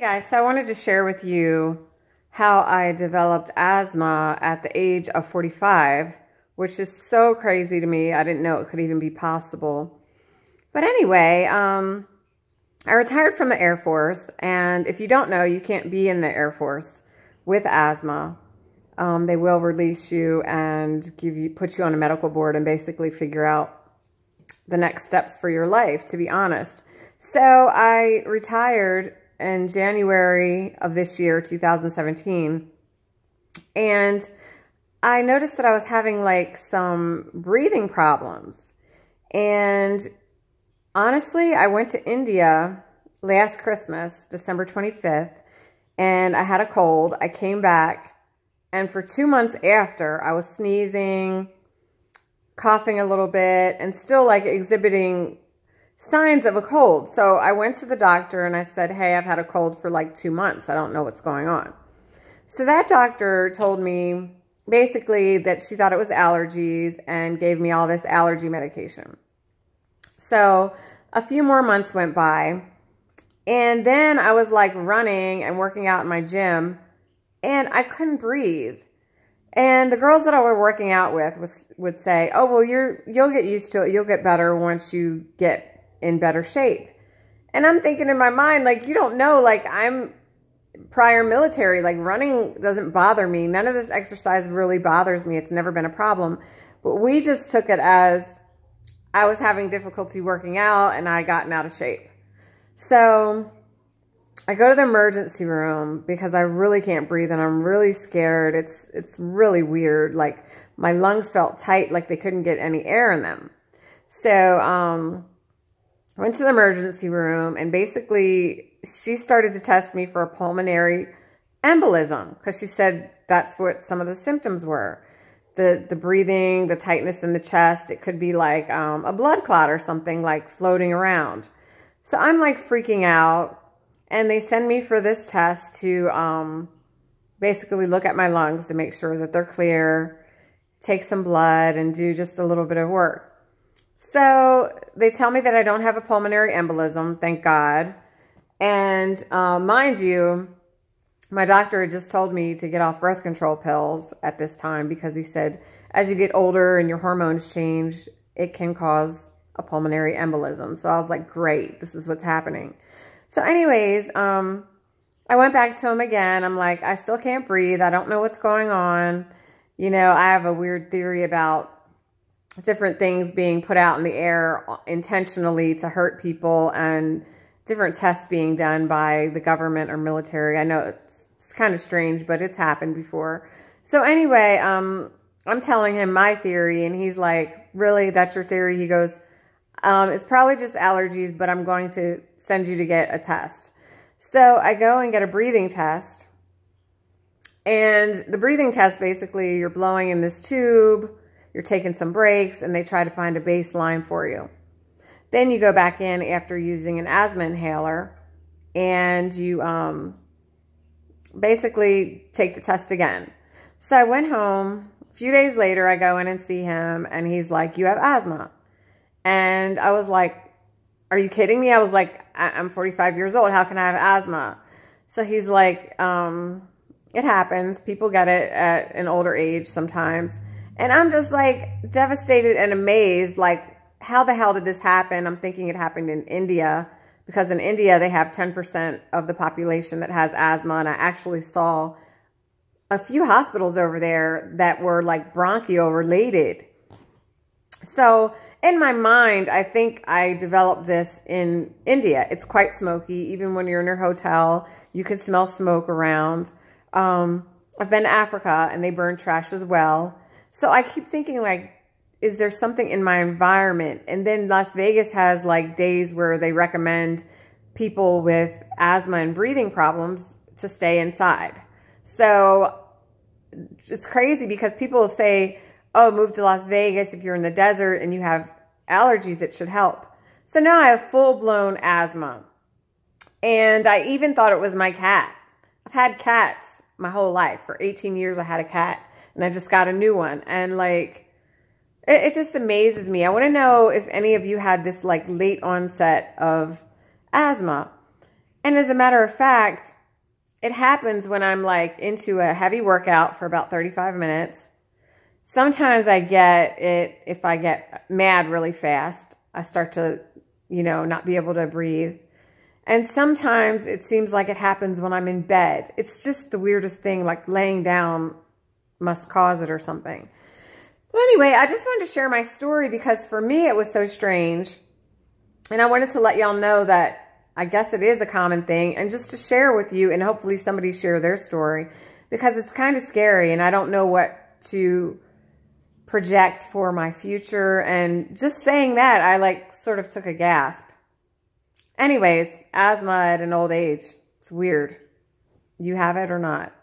Hey guys, so I wanted to share with you how I developed asthma at the age of 45, which is so crazy to me. I didn't know it could even be possible. But anyway, um, I retired from the Air Force, and if you don't know, you can't be in the Air Force with asthma. Um, they will release you and give you put you on a medical board and basically figure out the next steps for your life, to be honest. So I retired in January of this year, 2017. And I noticed that I was having like some breathing problems. And honestly, I went to India last Christmas, December 25th, and I had a cold. I came back, and for two months after, I was sneezing, coughing a little bit, and still like exhibiting signs of a cold. So I went to the doctor and I said, hey, I've had a cold for like two months. I don't know what's going on. So that doctor told me basically that she thought it was allergies and gave me all this allergy medication. So a few more months went by and then I was like running and working out in my gym and I couldn't breathe. And the girls that I were working out with was, would say, "Oh, well, you're you'll get used to it. You'll get better once you get in better shape. And I'm thinking in my mind, like, you don't know, like, I'm prior military, like, running doesn't bother me. None of this exercise really bothers me. It's never been a problem. But we just took it as I was having difficulty working out and I gotten out of shape. So I go to the emergency room because I really can't breathe and I'm really scared. It's, it's really weird. Like, my lungs felt tight, like they couldn't get any air in them. So, um, I went to the emergency room and basically she started to test me for a pulmonary embolism because she said that's what some of the symptoms were. The, the breathing, the tightness in the chest, it could be like um, a blood clot or something like floating around. So I'm like freaking out and they send me for this test to um, basically look at my lungs to make sure that they're clear, take some blood and do just a little bit of work. So they tell me that I don't have a pulmonary embolism, thank God. And uh, mind you, my doctor had just told me to get off birth control pills at this time because he said, as you get older and your hormones change, it can cause a pulmonary embolism. So I was like, great, this is what's happening. So anyways, um, I went back to him again. I'm like, I still can't breathe. I don't know what's going on. You know, I have a weird theory about different things being put out in the air intentionally to hurt people and different tests being done by the government or military. I know it's, it's kind of strange, but it's happened before. So anyway, um, I'm telling him my theory and he's like, really, that's your theory? He goes, um, it's probably just allergies, but I'm going to send you to get a test. So I go and get a breathing test. And the breathing test, basically, you're blowing in this tube you're taking some breaks, and they try to find a baseline for you. Then you go back in after using an asthma inhaler and you um, basically take the test again. So I went home. A few days later, I go in and see him, and he's like, You have asthma. And I was like, Are you kidding me? I was like, I- am 45 years old. How can I have asthma? So he's like, um, It happens. People get it at an older age sometimes. And I'm just like devastated and amazed, like, how the hell did this happen? I'm thinking it happened in India because in India they have 10% of the population that has asthma. And I actually saw a few hospitals over there that were like bronchial related. So in my mind, I think I developed this in India. It's quite smoky. Even when you're in your hotel, you can smell smoke around. Um, I've been to Africa and they burn trash as well. So I keep thinking like, is there something in my environment? And then Las Vegas has like days where they recommend people with asthma and breathing problems to stay inside. So it's crazy because people say, oh, move to Las Vegas if you're in the desert and you have allergies, it should help. So now I have full blown asthma. And I even thought it was my cat. I've had cats my whole life. For 18 years, I had a cat and I just got a new one. And like, it, it just amazes me. I want to know if any of you had this like late onset of asthma. And as a matter of fact, it happens when I'm like into a heavy workout for about 35 minutes. Sometimes I get it if I get mad really fast. I start to, you know, not be able to breathe. And sometimes it seems like it happens when I'm in bed. It's just the weirdest thing, like laying down must cause it or something. But anyway, I just wanted to share my story because for me it was so strange. And I wanted to let y'all know that I guess it is a common thing and just to share with you and hopefully somebody share their story because it's kind of scary and I don't know what to project for my future. And just saying that, I like sort of took a gasp. Anyways, asthma at an old age. It's weird. You have it or not.